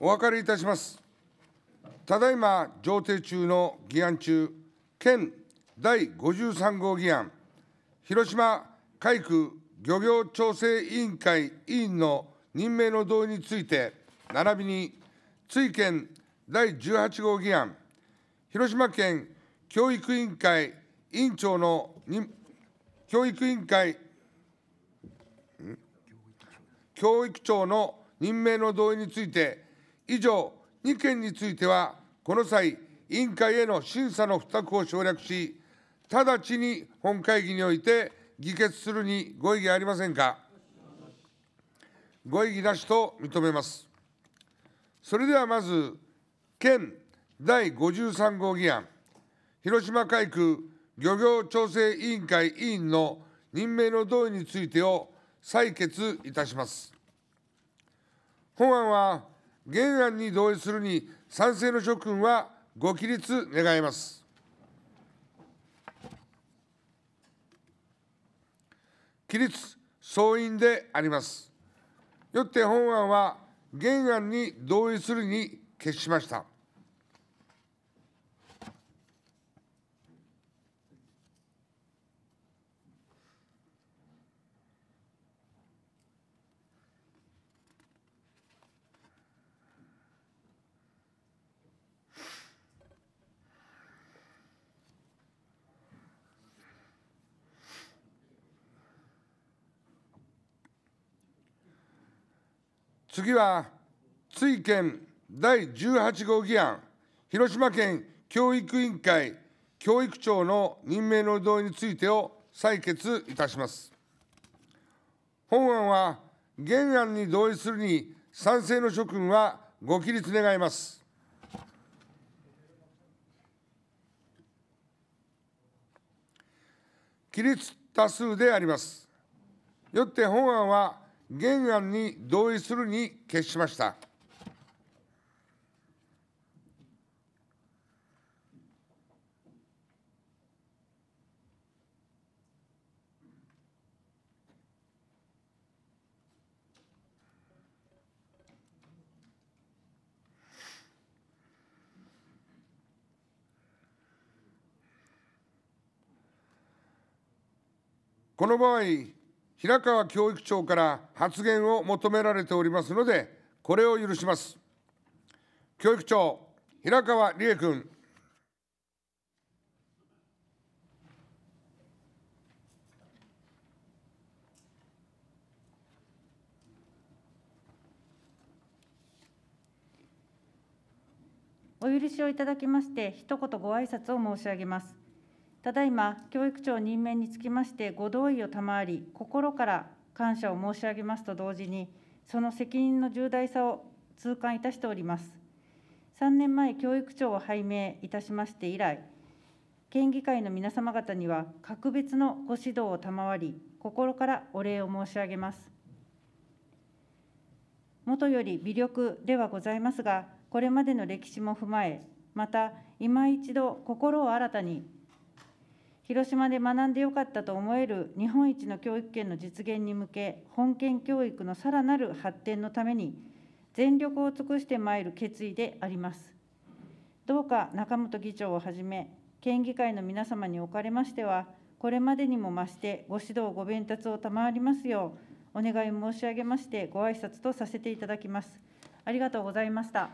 お分かりいたします。ただいま上程中の議案中、県第53号議案、広島海区漁業調整委員会委員の任命の同意について、並びに、追県第18号議案、広島県教育委員会委員長の教育委員会教育長の任命の同意について以上、2件については、この際、委員会への審査の付託を省略し、直ちに本会議において議決するにご異議ありませんか。ご異議なしと認めます。それではまず、県第53号議案、広島海区漁業調整委員会委員の任命の同意についてを採決いたします。本案は原案に同意するに賛成の諸君はご起立願います。起立総員であります。よって本案は原案に同意するに決しました。次は、追憲第18号議案、広島県教育委員会教育長の任命の同意についてを採決いたします。本案は、原案に同意するに賛成の諸君はご起立願います。起立多数であります。よって本案は原案に同意するに決しました。この場合、平川教育長から発言を求められておりますので、これを許します。教育長、平川理恵君。お許しをいただきまして、一言ご挨拶を申し上げます。ただいま、教育長任命につきましてご同意を賜り、心から感謝を申し上げますと同時に、その責任の重大さを痛感いたしております。3年前、教育長を拝命いたしまして以来、県議会の皆様方には格別のご指導を賜り、心からお礼を申し上げます。もとより微力ではございますが、これまでの歴史も踏まえ、また今一度心を新たに広島で学んでよかったと思える日本一の教育圏の実現に向け、本県教育のさらなる発展のために、全力を尽くしてまいる決意であります。どうか中本議長をはじめ、県議会の皆様におかれましては、これまでにも増してご指導、ご鞭撻を賜りますよう、お願い申し上げまして、ご挨拶とさせていただきます。ありがとうございました。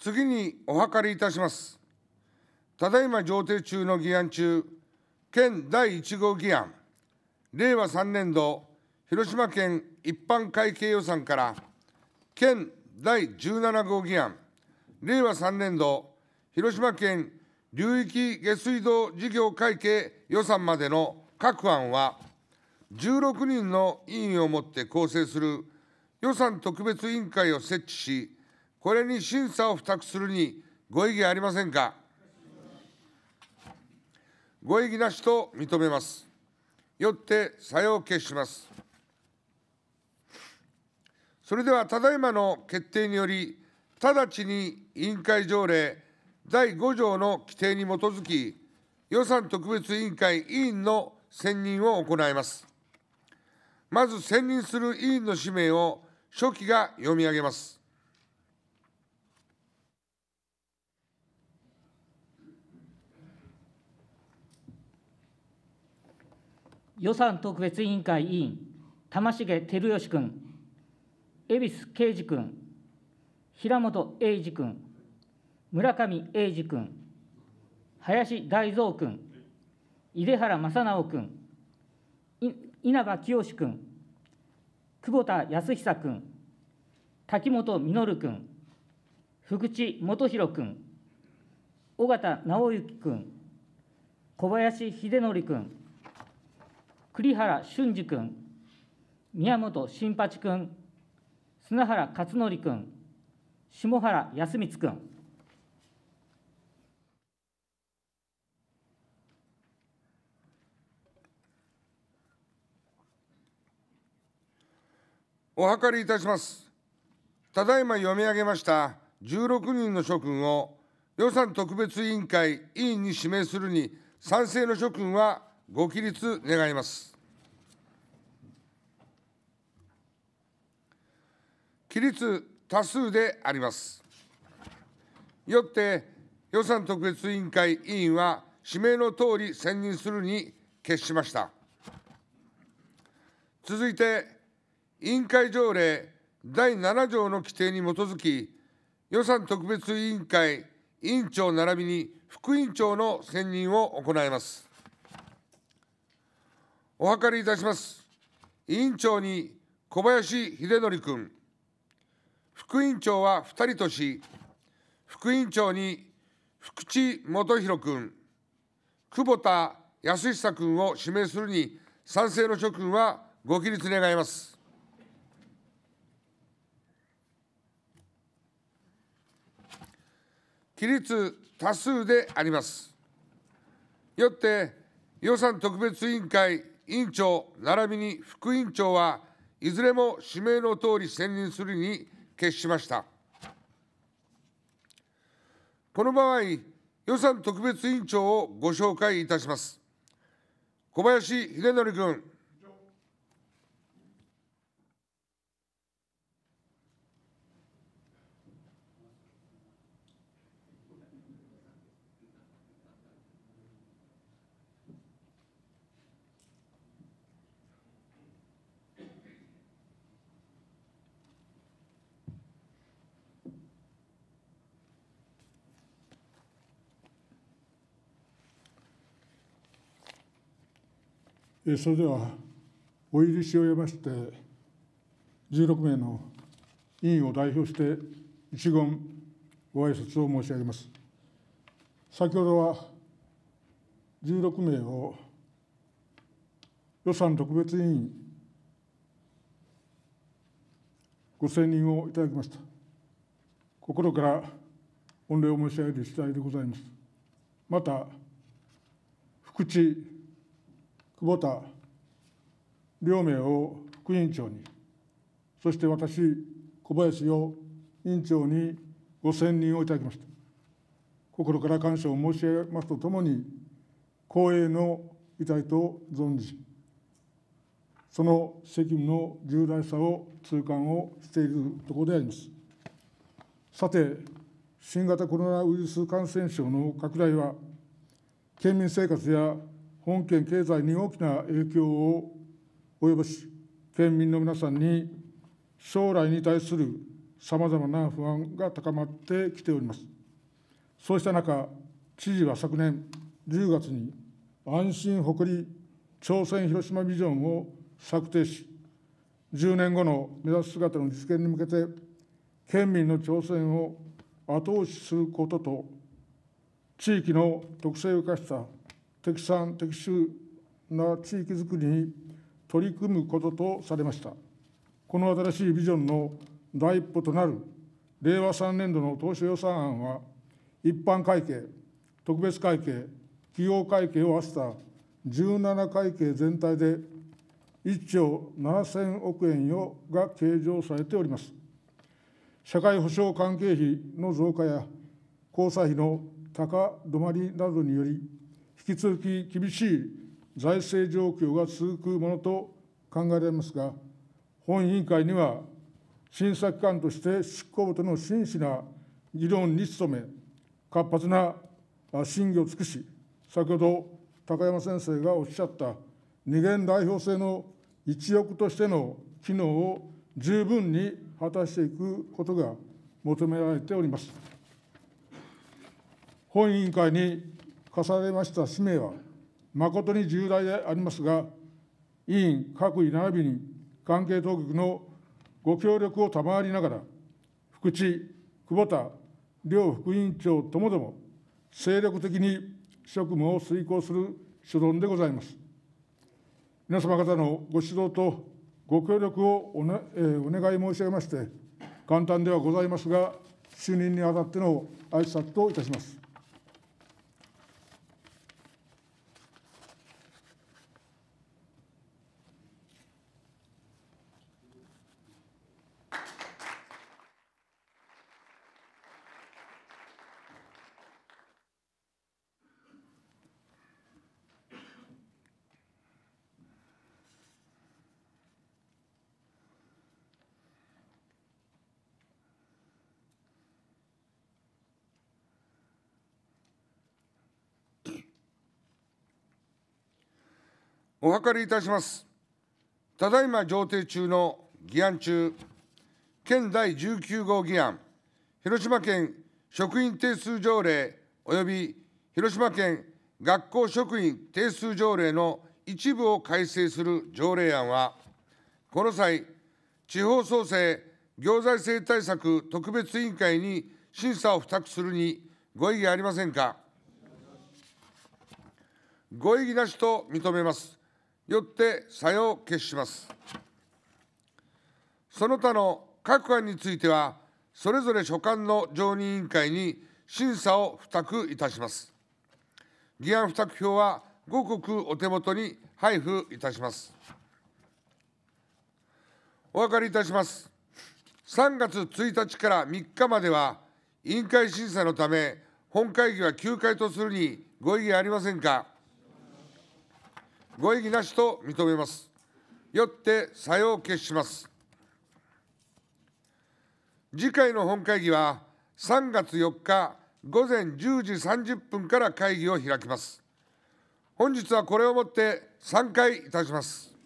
次にお諮りいたします。ただいま上程中の議案中、県第1号議案、令和3年度広島県一般会計予算から、県第17号議案、令和3年度広島県流域下水道事業会計予算までの各案は、16人の委員をもって構成する予算特別委員会を設置し、これに審査を付託するにご異議ありませんか。ご異議なしと認めます。よって作用を決します。それでは、ただいまの決定により、直ちに委員会条例第5条の規定に基づき、予算特別委員会委員の選任を行います。まず、選任する委員の氏名を初期が読み上げます。予算特別委員会委員、玉重照義君、恵比寿啓二君、平本英二君、村上英二君、林大蔵君、井出原正直君、稲葉清君、久保田康久君、滝本稔君、福地元弘君、尾形直之君、小林秀則君、栗原俊二君、宮本新八君、砂原勝則君、下原康光君。お諮りいたします。ただいま読み上げました16人の諸君を予算特別委員会委員に指名するに賛成の諸君はご起立願います。起立多数であります。よって予算特別委員会委員は指名の通り選任するに決しました。続いて委員会条例第7条の規定に基づき予算特別委員会委員長並びに副委員長の選任を行います。お諮りいたします。委員長に小林秀則君、副委員長は2人とし、副委員長に福地元弘君、久保田康久君を指名するに賛成の諸君はご起立願います。起立多数であります。よって予算特別委員会委員長並びに副委員長はいずれも指名の通り選任するに決しました。この場合、予算特別委員長をご紹介いたします。小林秀則君。それではお許しを得まして16名の委員を代表して一言ご挨拶を申し上げます先ほどは16名を予算特別委員ご選任をいただきました心から御礼を申し上げる次第でございますまた福地久保田両名を副委員長に、そして私、小林を委員長にご選任をいただきました。心から感謝を申し上げますとともに、光栄の遺体と存じ、その責務の重大さを痛感をしているところであります。さて、新型コロナウイルス感染症の拡大は、県民生活や本県経済に大きな影響を及ぼし、県民の皆さんに将来に対するさまざまな不安が高まってきております。そうした中、知事は昨年10月に安心誇り朝鮮広島ビジョンを策定し、10年後の目指す姿の実現に向けて、県民の挑戦を後押しすることと、地域の特性を生かした適産適収な地域づくりに取り組むこととされました。この新しいビジョンの第一歩となる令和3年度の当初予算案は、一般会計、特別会計、企業会計を合わせた17会計全体で1兆7000億円をが計上されております。社会保障関係費の増加や交際費の高止まりなどにより引き続き厳しい財政状況が続くものと考えられますが、本委員会には審査機関として執行部との真摯な議論に努め、活発な審議を尽くし、先ほど高山先生がおっしゃった二元代表制の一翼としての機能を十分に果たしていくことが求められております。本委員会に課されました使命は、誠に重大でありますが、委員各位並びに関係当局のご協力を賜りながら、福地、久保田、両副委員長ともども、精力的に職務を遂行する所存でございます。皆様方のご指導とご協力をお,、ねえー、お願い申し上げまして、簡単ではございますが、就任にあたっての挨拶といたします。お諮りいたします。ただいま上程中の議案中、県第19号議案、広島県職員定数条例及び広島県学校職員定数条例の一部を改正する条例案は、この際、地方創生行財政対策特別委員会に審査を付託するにご異議ありませんか。ご異議なしと認めます。よって差を決します。その他の各案については、それぞれ所管の常任委員会に審査を付託いたします。議案付託票は5国お手元に配布いたします。お分かりいたします。3月1日から3日までは、委員会審査のため、本会議は休会とするにご異議ありませんか。ご異議なしと認めます。よって作用を決します。次回の本会議は3月4日午前10時30分から会議を開きます。本日はこれをもって散会いたします。